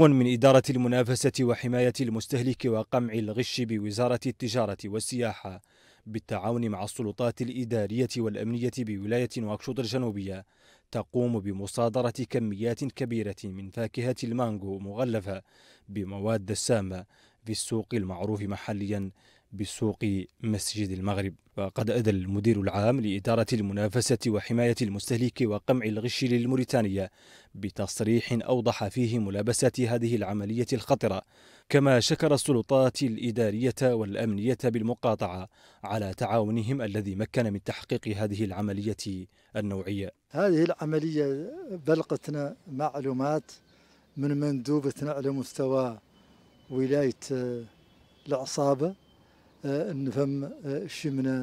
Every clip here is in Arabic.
من إدارة المنافسة وحماية المستهلك وقمع الغش بوزارة التجارة والسياحة بالتعاون مع السلطات الإدارية والأمنية بولاية نواكشوط الجنوبية تقوم بمصادرة كميات كبيرة من فاكهة المانجو مغلفة بمواد سامة في السوق المعروف محليا بسوق مسجد المغرب وقد أدى المدير العام لإدارة المنافسة وحماية المستهلك وقمع الغش للموريتانية بتصريح أوضح فيه ملابسة هذه العملية الخطرة كما شكر السلطات الإدارية والأمنية بالمقاطعة على تعاونهم الذي مكن من تحقيق هذه العملية النوعية هذه العملية بلغتنا معلومات من مندوبتنا على مستوى ولاية آه، العصابة نفهم شمنا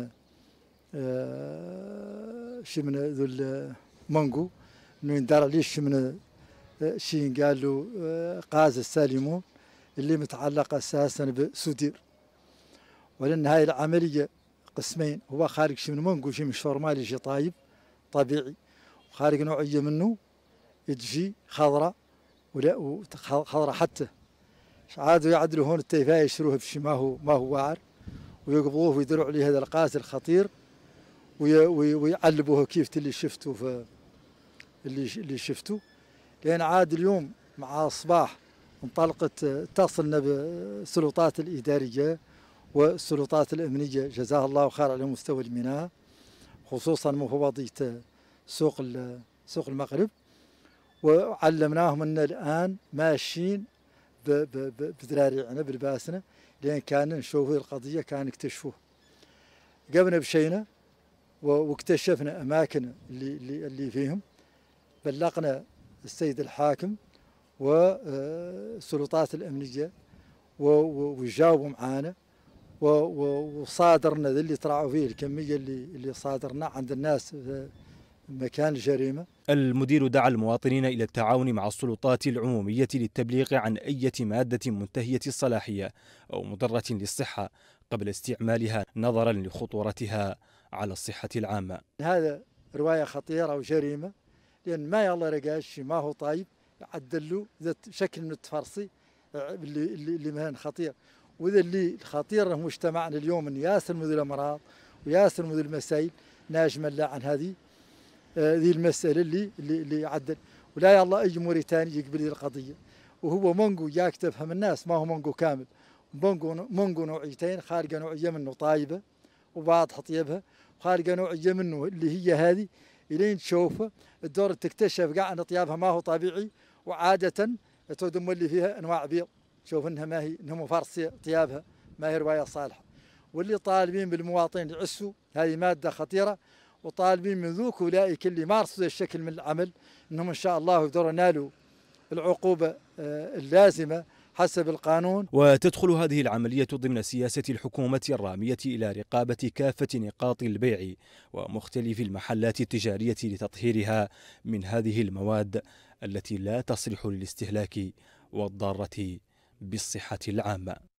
شمنا ذو المانجو انه يندار عليه شمنا شي قالوا قاز السالمون اللي متعلق اساسا بسودير ولان هاي العمليه قسمين هو خارج شي من مانجو شي مش فورمالي شي طايب طبيعي وخارج نوعيه منه تجي خضراء ولا خضراء حتى عادوا يعدلوا هون التيفاي يشروه بشي ما هو ما هو واعر ويقبضوه ويديروا عليه هذا القاتل الخطير ويعلبوه كيف اللي شفته في اللي اللي شفته لان عاد اليوم مع الصباح انطلقت اتصلنا بالسلطات الاداريه والسلطات الامنيه جزاها الله خير على مستوى الميناء خصوصا مفوضيه سوق سوق المغرب وعلمناهم ان الان ماشيين بذراريعنا بلباسنا لأن كان نشوف القضية كان اكتشفوه قمنا بشينا واكتشفنا أماكن اللي, اللي, اللي فيهم بلغنا السيد الحاكم والسلطات آه، الأمنية وجاوبوا معانا وصادرنا اللي طلعوا فيه الكمية اللي اللي صادرنا عند الناس آه، مكان الجريمة المدير دعا المواطنين إلى التعاون مع السلطات العمومية للتبليغ عن أي مادة منتهية الصلاحية أو مضرة للصحة قبل استعمالها نظرا لخطورتها على الصحة العامة هذا رواية خطيرة وجريمة لأن ما يلا رقاش ما هو طيب عدلوا ذا شكل من التفرصي اللي اللي مهن خطير وذا اللي خطير مجتمعنا اليوم ياسر من الأمراض وياسر من المسائل ناجم الله عن هذه ذي المسألة اللي اللي عدل ولا الله أي موريتاني يقبل ذي القضية وهو مونجو جاك تفهم الناس ما هو مونجو كامل مونجو مونجو نوعيتين خارجة نوعية منه طايبة وبعض حطيبها وخارجة نوعية منه اللي هي هذه الين تشوفه الدور تكتشف قاع ان طيابها ما هو طبيعي وعادة تودم اللي فيها انواع بيض تشوف انها ما هي انها مفارسية طيابها ما هي رواية صالحة واللي طالبين بالمواطنين يعسوا هذه مادة خطيرة وطالبين من ذوك أولئك اللي مارسوا الشكل من العمل أنهم إن شاء الله يقدروا ينالوا العقوبة آه، اللازمة حسب القانون وتدخل هذه العملية ضمن سياسة الحكومة الرامية إلى رقابة كافة نقاط البيع ومختلف المحلات التجارية لتطهيرها من هذه المواد التي لا تصلح للاستهلاك والضارة بالصحة العامة